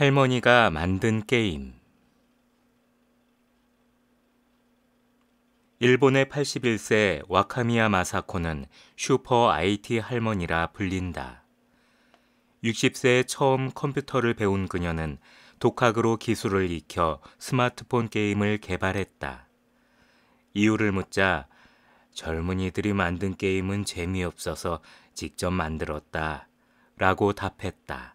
할머니가 만든 게임 일본의 81세 와카미야 마사코는 슈퍼 IT 할머니라 불린다. 60세에 처음 컴퓨터를 배운 그녀는 독학으로 기술을 익혀 스마트폰 게임을 개발했다. 이유를 묻자 젊은이들이 만든 게임은 재미없어서 직접 만들었다. 라고 답했다.